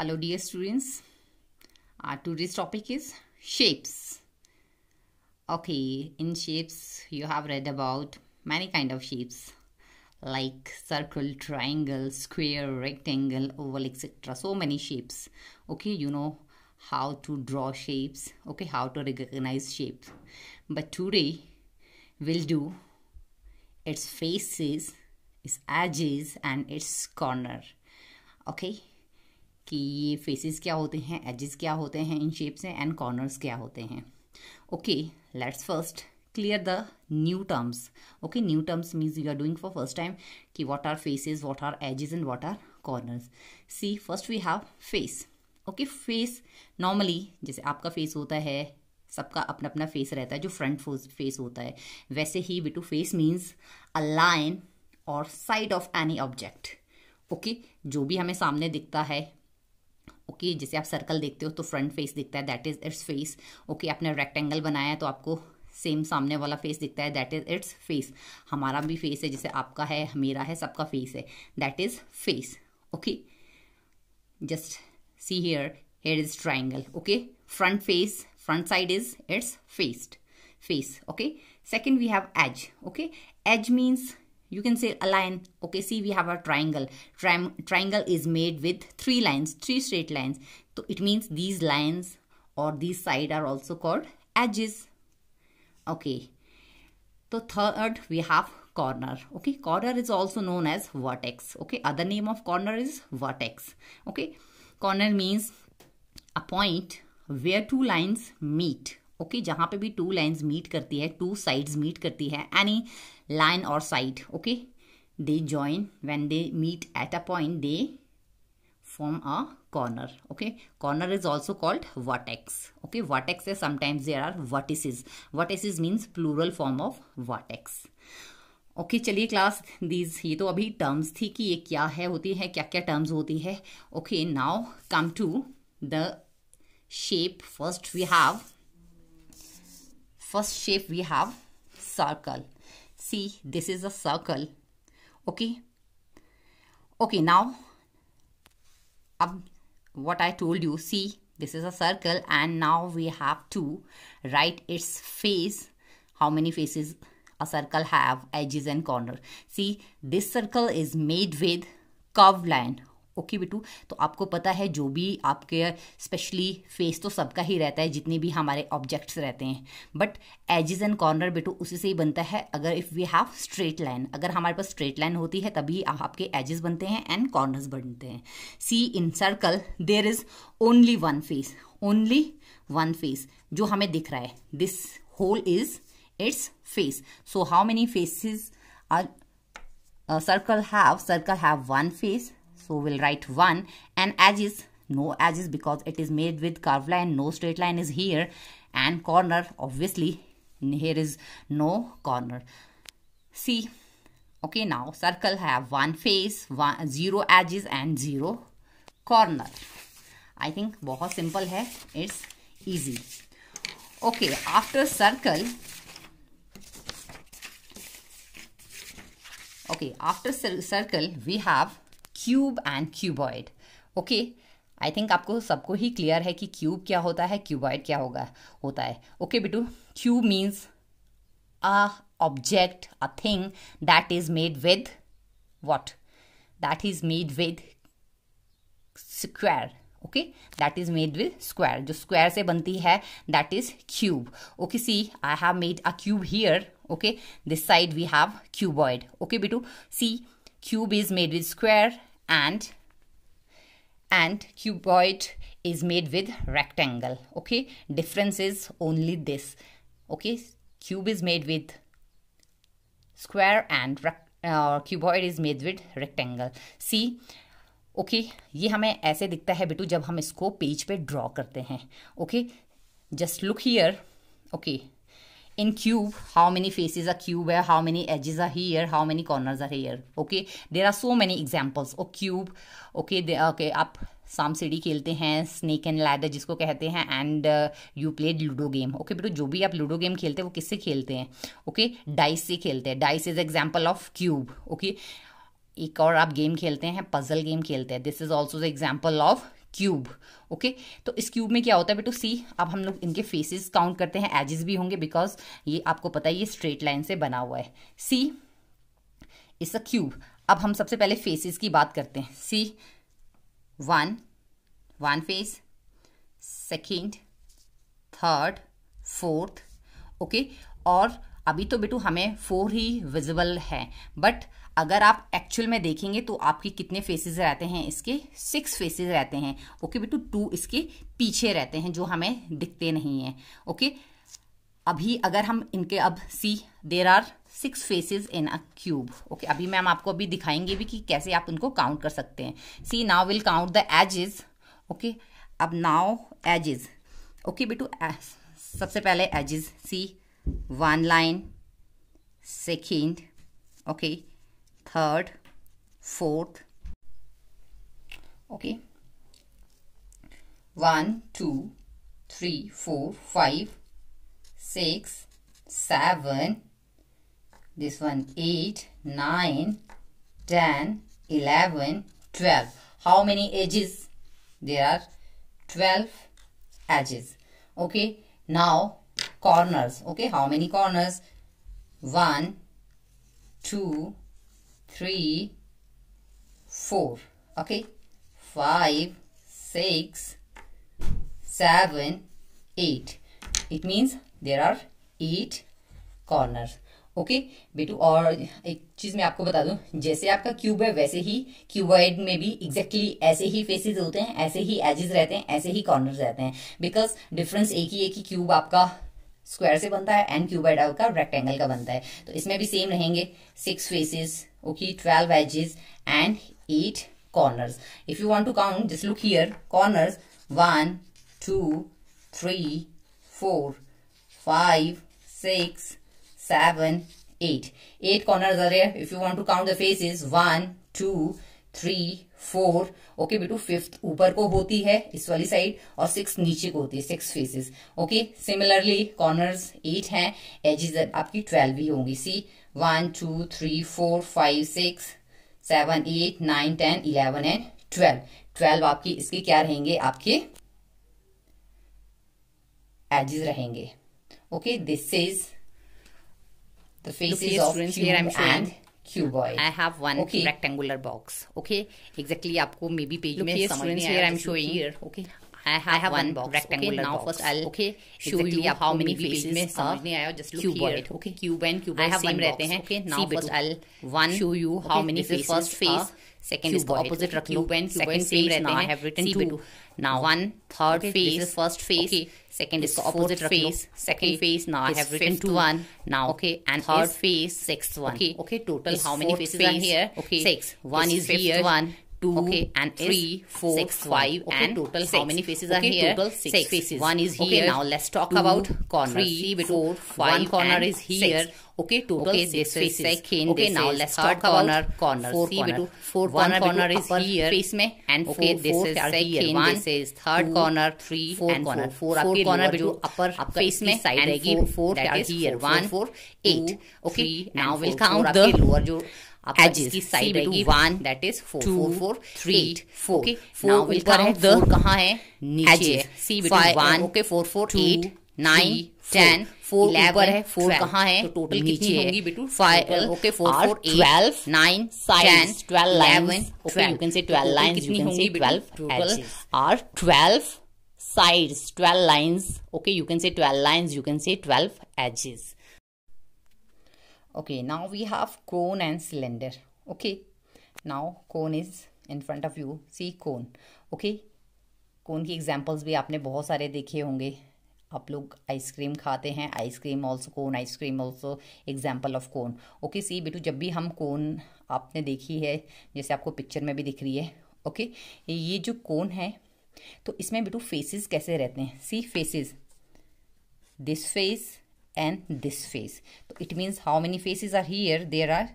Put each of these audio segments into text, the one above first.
Hello dear students. Our today's topic is shapes. Okay, in shapes you have read about many kind of shapes like circle, triangle, square, rectangle, oval, etc. So many shapes. Okay, you know how to draw shapes. Okay, how to recognize shapes. But today we'll do its faces, its edges and its corner. Okay कि ये faces क्या होते हैं edges क्या होते हैं इन shapes हैं एंड कॉर्नर्स क्या होते हैं okay let's first clear the new terms okay new terms means you are doing for first time कि what are faces what are edges and what are corners see first we have face okay face normally जैसे आपका face होता है सबका अपना अपना face रहता है जो फ्रंट फेस होता है वैसे ही विटू फेस मीन्स अ लाइन और side of any object okay जो भी हमें सामने दिखता है ओके okay, जैसे आप सर्कल देखते हो तो फ्रंट फेस दिखता है that is its face okay आपने रेक्टेंगल बनाया तो आपको सेम सामने वाला फेस दिखता है दैट इज़ इट्स फेस हमारा भी फेस है जैसे आपका है मेरा है सबका फेस है that is face okay just see here here is triangle okay front face front side is its faced face okay second we have edge okay edge means you can say align okay see we have a triangle Tri triangle is made with three lines three straight lines so it means these lines or these side are also called edges okay so third we have corner okay corner is also known as vertex okay other name of corner is vertex okay corner means a point where two lines meet okay, जहाँ पे भी two lines meet करती two sides meet करती है any line or side okay they join when they meet at a point they form a corner okay corner is also called vertex okay vertex is sometimes there are vertices vertices means plural form of vertex okay okay, चलिए class these ये तो अभी terms थी कि ये क्या है होती है क्या क्या टर्म्स होती है okay now come to the shape first we have first shape we have circle see this is a circle okay okay now um, what I told you see this is a circle and now we have to write its face how many faces a circle have edges and corner see this circle is made with curved line okay बिटू तो आपको पता है जो भी आपके specially face तो सबका ही रहता है जितने भी हमारे ऑब्जेक्ट्स रहते हैं बट एजिज एंड कॉर्नर बेटू उसी से ही बनता है अगर if we have straight line अगर हमारे पास स्ट्रेट लाइन होती है तभी आपके एजेस बनते हैं एंड कॉर्नर्स बनते हैं see in circle there is only one face only one face जो हमें दिख रहा है this whole is its face so how many faces are circle have circle have one face So we'll write 1 and as is, no as is because it is made with curved line, no straight line is here and corner obviously here is no corner. See, okay now circle have one face, one, zero edges and zero corner. I think very simple है, it's easy. Okay, after circle, okay after circle we have cube and cuboid okay I think आपको सबको ही clear है कि cube क्या होता है cuboid क्या होगा होता है ओके बिटू cube means a object a thing that is made with what that is made with square okay that is made with square जो स्क्वायर से बनती है that is cube okay see I have made a cube here okay this side we have cuboid okay बिटू see cube is made with square and and cuboid is made with rectangle okay difference is only this okay cube is made with square and uh, cuboid is made with rectangle see okay okay, ये हमें ऐसे दिखता है बेटू जब हम इसको page पे ड्रॉ करते हैं okay just look here okay in cube how many faces a cube where how many edges are here how many corners are here okay there are so many examples oh cube okay they, okay up साम सीढ़ी खेलते हैं snake and leather जिसको कहते हैं and you play ludo game okay बेटो जो भी आप लूडो गेम खेलते हैं वो किससे खेलते हैं ओके डाइस से खेलते हैं dice is example of cube okay एक और आप गेम खेलते हैं पजल गेम खेलते हैं this is also the example of cube okay तो इस क्यूब में क्या होता है बेटू सी अब हम लोग इनके फेसेस काउंट करते हैं एजिस भी होंगे बिकॉज ये आपको पता है ये स्ट्रेट लाइन से बना हुआ है सी इज क्यूब अब हम सबसे पहले फेसेस की बात करते हैं see one one face second third fourth okay और अभी तो बेटू हमें फोर ही विजिबल है बट अगर आप एक्चुअल में देखेंगे तो आपके कितने फेसेस रहते हैं इसके सिक्स फेसेस रहते हैं ओके बेटू टू इसके पीछे रहते हैं जो हमें दिखते नहीं हैं ओके अभी अगर हम इनके अब see there are six faces in a cube okay अभी मैम आपको अभी दिखाएंगे भी कि कैसे आप उनको काउंट कर सकते हैं see now will count the edges okay अब नाउ एजेस ओके बेटू सबसे पहले edges see one line second okay third fourth okay one two three four five six seven this one eight nine ten eleven twelve how many edges there are 12 edges okay now corners okay how many corners 1 2 3 4 okay 5 6 7 8 it means there are eight corners okay बेटू और एक चीज मैं आपको बता दूं जैसे आपका क्यूब है वैसे ही क्यूबॉइड में भी एग्जैक्टली exactly ऐसे ही फेसेस होते हैं ऐसे ही एजेस रहते हैं ऐसे ही कॉर्नर रहते हैं बिकॉज डिफरेंस एक ही एक ही क्यूब आपका स्क्वायर से बनता है एंड क्यूब बाय का रेक्टेंगल का बनता है तो इसमें भी सेम रहेंगे six faces okay twelve edges and eight corners if you want to count जिस look here corners one two three four five six seven eight eight corners अरे if you want to count the faces one two three four okay बेटू fifth ऊपर को होती है इस वाली side और सिक्स नीचे को होती है six faces okay similarly corners eight हैं एजेस आपकी ट्वेल्व ही होंगी see one two three four five six seven eight nine ten eleven and twelve twelve आपकी इसके क्या रहेंगे आपके एजेस रहेंगे okay this is the faces Look, of cuboid. I have one okay. rectangular box. Okay, exactly. आपको maybe page Look में here, students, here I'm showing here. Okay. I have, I have one, one box. rectangular okay, now box. First, I'll okay, show exactly you how many faces में समझ नहीं आया just look cuboid. here. Okay, cube and cuboid I have same रहते हैं. Okay, now first I'll one show you how okay, many faces. First face, second इसका opposite रख लो. Cube and cuboid same रहते हैं. I have written two. Now one, third okay, phase. This is first phase. Okay. Second is opposite phase. Second okay. phase. Now I have written two. one. Now okay, and third phase, sixth one. Okay, okay. Total how many phases phase. are here? Okay, six. One is, is here. One two, okay, and three, four, six, five, okay, and total six. how many faces okay, are here? Total six, six faces. One is okay, here. Now let's talk two, about corners. Three, three four, five. One corner is here. Six. Okay, total okay, six faces. Second, okay, now let's talk about corner, corner. Four see, corner. Four one corner, corner is here. Face में and okay, this four is second. One, this is third two, corner. Three four and corner. Four, four corner Bittu upper face में side रहेगी. Four that is here. One, four, eight. Okay, now we'll count the lower जो आपकी side आएगी one that is four four four three four four कहाँ है नीचे see one okay four four eight nine ten four ऊपर है four कहाँ है तो टोटल कितनी होगी बिटू five okay four four twelve nine ten twelve line you can say twelve line कितनी होंगी twelve total are twelve sides okay now we have cone and cylinder okay now cone is in front of you see cone okay cone की examples भी आपने बहुत सारे देखे होंगे आप लोग आइसक्रीम खाते हैं ice cream also cone ice cream also example of cone okay see बेटू जब भी हम कोन आपने देखी है जैसे आपको पिक्चर में भी दिख रही है ओके okay? ये जो कोन है तो इसमें बेटू फेसेस कैसे रहते हैं see faces this face and this face. It means how many faces are here? There are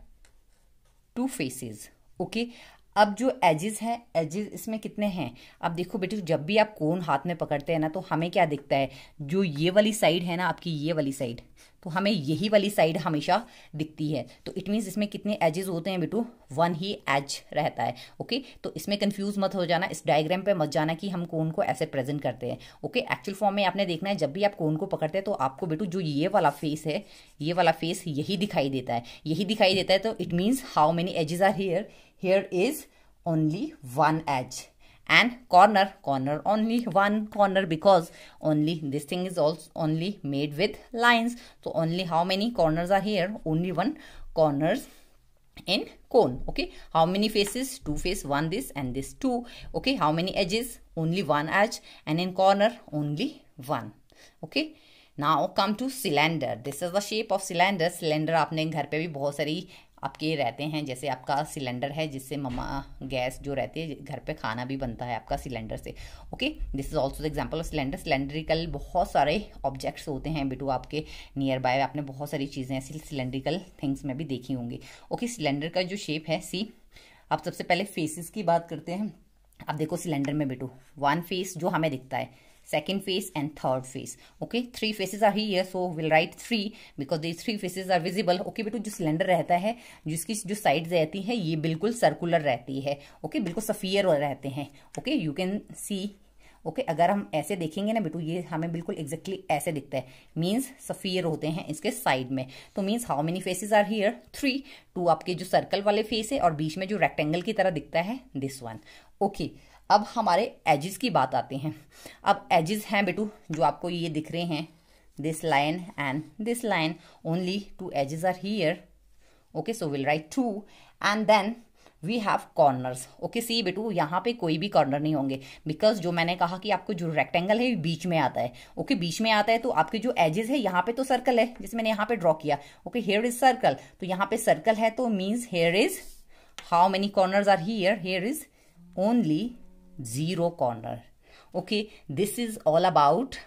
two faces. Okay. अब जो एजिस हैं एजिस इसमें कितने हैं अब देखो बेटे जब भी आप कोन हाथ में पकड़ते हैं ना तो हमें क्या दिखता है जो ये वाली साइड है ना आपकी ये वाली साइड तो हमें यही वाली साइड हमेशा दिखती है तो इट मीन्स इसमें कितने एजेस होते हैं बेटू वन ही एज रहता है ओके तो इसमें कंफ्यूज मत हो जाना इस डायग्राम पे मत जाना कि हम कोन को ऐसे प्रेजेंट करते हैं ओके एक्चुअल फॉर्म में आपने देखना है जब भी आप कोन को पकड़ते हैं तो आपको बेटू जो ये वाला फेस है ये वाला फेस यही दिखाई देता है यही दिखाई देता है तो it means how many edges are here here is only one edge and corner corner only one corner because only this thing is also only made with lines so only how many corners are here only one corners in cone okay how many faces two face one this and this two okay how many edges only one edge and in corner only one okay now come to cylinder. This is the shape of cylinder. Cylinder, आपने घर पे भी बहुत सारी आपके रहते हैं जैसे आपका सिलेंडर है जिससे ममा गैस जो रहती है घर पे खाना भी बनता है आपका सिलेंडर से okay this is also example of cylinder cylindrical बहुत सारे ऑब्जेक्ट्स होते हैं बिटू आपके नियर बाय आपने बहुत सारी चीज़ें ऐसी सिलेंड्रिकल थिंग्स में भी देखी होंगी ओके सिलेंडर का जो शेप है सी आप सबसे पहले फेसिस की बात करते हैं आप देखो सिलेंडर में बिटू वन फेस जो हमें दिखता है second face and third face okay three faces are here so we'll write three because these three faces are visible okay बेटू जो सिलेंडर रहता है जिसकी जो साइड रहती है ये बिल्कुल सर्कुलर रहती है ओके बिल्कुल sphere rehte hain okay you can see okay okay, अगर हम ऐसे देखेंगे ना बेटू ये हमें बिल्कुल एग्जैक्टली exactly ऐसे दिखता है मींस सफ़ियर होते हैं इसके साइड में तो means how many faces are here three two आपके जो सर्कल वाले फेस है और बीच में जो रेक्टेंगल की तरह दिखता है दिस वन ओके okay. अब हमारे एजिस की बात आते हैं अब एजिस हैं बेटू जो आपको ये दिख रहे हैं this line and this line only two edges are here okay so will write two and then we have corners okay see बेटू यहाँ पे कोई भी कॉर्नर नहीं होंगे बिकॉज जो मैंने कहा कि आपको जो रेक्टेंगल है बीच में आता है ओके okay, बीच में आता है तो आपके जो एजेस है यहाँ पे तो सर्कल है जिसे मैंने यहाँ पे ड्रॉ किया ओके हेयर इज सर्कल तो यहाँ पे सर्कल है तो means here is how many corner are here here is only zero corner okay this is all about